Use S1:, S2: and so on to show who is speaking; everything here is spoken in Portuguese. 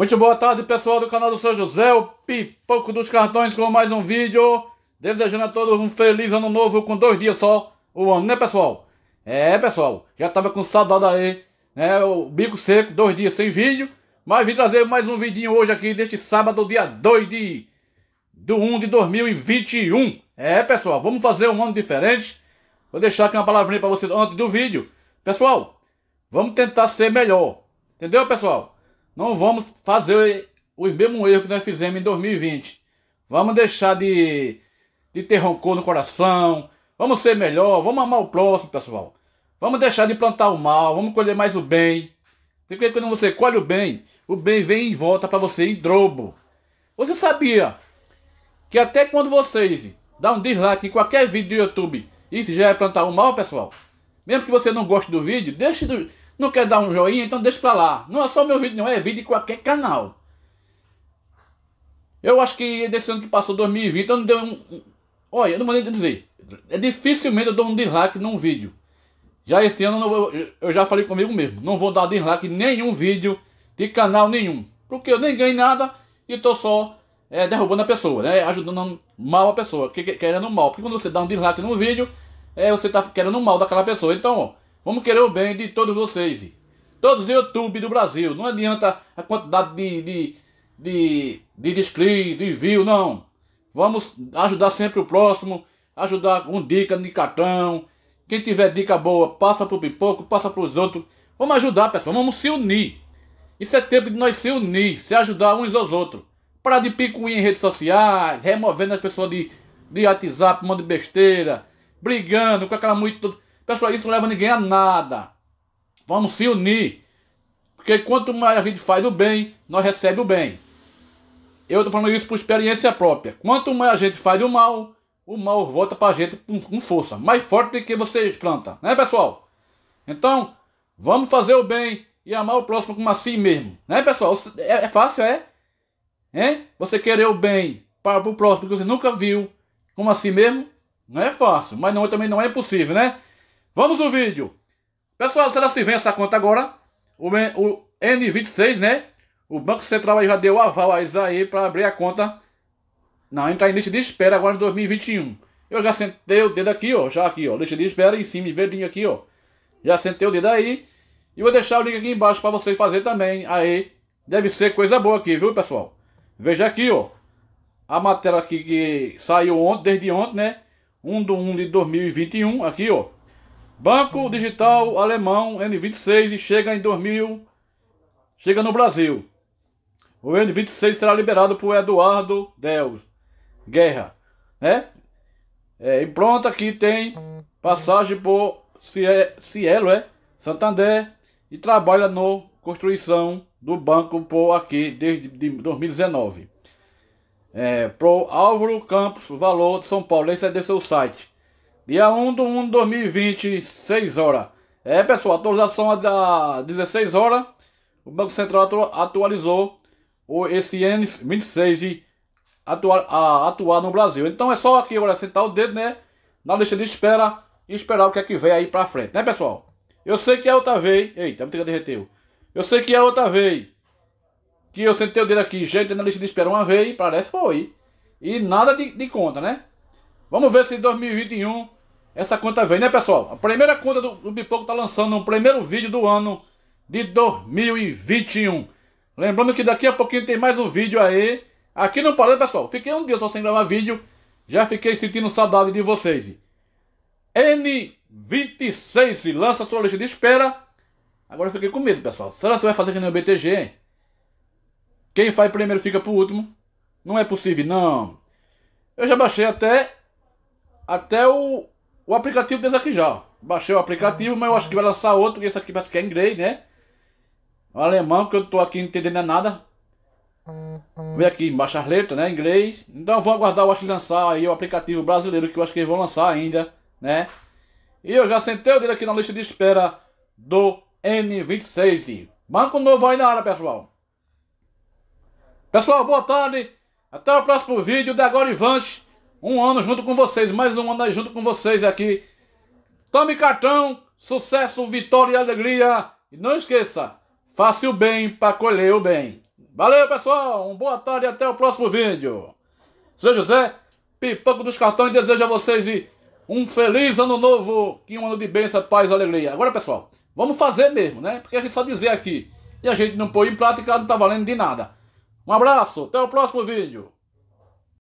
S1: Muito boa tarde, pessoal do canal do São José, o Pipoco dos Cartões com mais um vídeo. Desejando a todos um feliz ano novo com dois dias só o ano, né, pessoal? É, pessoal, já tava com saudade aí, né, o bico seco, dois dias sem vídeo. Mas vim trazer mais um vidinho hoje aqui deste sábado, dia 2 de... do 1 de 2021. É, pessoal, vamos fazer um ano diferente. Vou deixar aqui uma palavrinha para vocês antes do vídeo. Pessoal, vamos tentar ser melhor. Entendeu, pessoal? Não vamos fazer os mesmos erros que nós fizemos em 2020. Vamos deixar de, de ter rancor no coração. Vamos ser melhor. Vamos amar o próximo, pessoal. Vamos deixar de plantar o mal. Vamos colher mais o bem. Porque quando você colhe o bem, o bem vem em volta para você em drobo. Você sabia que até quando vocês dão um dislike em qualquer vídeo do YouTube, isso já é plantar o mal, pessoal? Mesmo que você não goste do vídeo, deixe, do, não quer dar um joinha? Então deixa pra lá. Não é só meu vídeo, não. É vídeo de qualquer canal. Eu acho que desse ano que passou, 2020, eu não dei um... Olha, eu não vou nem dizer. É dificilmente eu dou um dislike num vídeo. Já esse ano eu, vou, eu já falei comigo mesmo. Não vou dar dislike em nenhum vídeo de canal nenhum. Porque eu nem ganhei nada e tô só é, derrubando a pessoa, né? Ajudando mal a pessoa, querendo mal. Porque quando você dá um dislike num vídeo, é, você tá querendo mal daquela pessoa. Então, ó, Vamos querer o bem de todos vocês. Todos os YouTube do Brasil. Não adianta a quantidade de, de, de, de desclique, de view, não. Vamos ajudar sempre o próximo. Ajudar com dica de cartão. Quem tiver dica boa, passa pro pipoco, passa pros outros. Vamos ajudar, pessoal. Vamos se unir. Isso é tempo de nós se unir, se ajudar uns aos outros. Parar de picuinha em redes sociais, removendo as pessoas de, de WhatsApp, mandando besteira, brigando com aquela muito. Então, pessoal, isso não leva ninguém a nada. Vamos se unir. Porque quanto mais a gente faz o bem, nós recebemos o bem. Eu estou falando isso por experiência própria. Quanto mais a gente faz o mal, o mal volta para a gente com, força. Mais forte do que você planta, né pessoal? Então, vamos fazer o bem e amar o próximo como assim mesmo. Né pessoal? É, é fácil, é? Hein? Você querer o bem para o próximo que você nunca viu, como assim mesmo, não é fácil. Mas não, também não é impossível, né? Vamos no vídeo. Pessoal, será se vem essa conta agora? O, o N26, né? O Banco Central aí já deu aval a isso aí para abrir a conta. Não, entrar em lista de espera agora em 2021. Eu já sentei o dedo aqui, ó. Já aqui, ó. Lista de espera em cima, verdinho aqui, ó. Já sentei o dedo aí. E vou deixar o link aqui embaixo para vocês fazer também. Aí, deve ser coisa boa aqui, viu, pessoal? Veja aqui, ó. A matéria aqui que saiu ontem, desde ontem, né? 1 de 1 de 2021, aqui, ó. Banco digital alemão N26 e chega em 2000, chega no Brasil. O N26 será liberado por Eduardo Del Guerra, né? É, e pronto, aqui tem passagem por Cielo, é? Santander e trabalha no construção do banco por aqui desde 2019. É, pro Álvaro Campos, valor de São Paulo. Esse é do seu site. Dia 1 de 1 de 2020, 6 horas. É, pessoal, atualização a 16 horas. O Banco Central atualizou o, esse N26 atuar, a, atuar no Brasil. Então é só aqui, olha, sentar o dedo, né? Na lista de espera e esperar o que é que vem aí pra frente, né, pessoal? Eu sei que é outra vez. Eita, me derreteu. Eu sei que é outra vez. Que eu sentei o dedo aqui, gente, na lista de espera uma vez, parece foi. E nada de, de conta, né? Vamos ver se 2021 essa conta vem, né, pessoal? A primeira conta do, do Bipoco tá lançando o primeiro vídeo do ano de 2021. Lembrando que daqui a pouquinho tem mais um vídeo aí. Aqui não parei, pessoal. Fiquei um dia só sem gravar vídeo. Já fiquei sentindo saudade de vocês. N26 lança sua lista de espera. Agora eu fiquei com medo, pessoal. Será que você vai fazer que nem o BTG? Quem faz primeiro fica pro último. Não é possível, não. Eu já baixei até até o o aplicativo desse aqui já. Baixei o aplicativo, mas eu acho que vai lançar outro, porque esse aqui parece que é inglês, né? O alemão, que eu tô aqui entendendo é nada. Vem aqui, baixa as letras, né? Inglês. Então eu vou aguardar, eu acho que lançar aí o aplicativo brasileiro, que eu acho que eles vão lançar ainda, né? E eu já sentei o dedo aqui na lista de espera do N26. Banco novo aí na área, pessoal. Pessoal, boa tarde. Até o próximo vídeo da Agora um ano junto com vocês, mais um ano aí junto com vocês aqui. Tome cartão, sucesso, vitória e alegria. E não esqueça, faça o bem para colher o bem. Valeu, pessoal. Uma boa tarde e até o próximo vídeo. Seu José, Pipoco dos Cartões, desejo a vocês um feliz ano novo e um ano de bênção, paz e alegria. Agora, pessoal, vamos fazer mesmo, né? Porque a gente só dizer aqui e a gente não pôr em prática, não tá valendo de nada. Um abraço, até o próximo vídeo.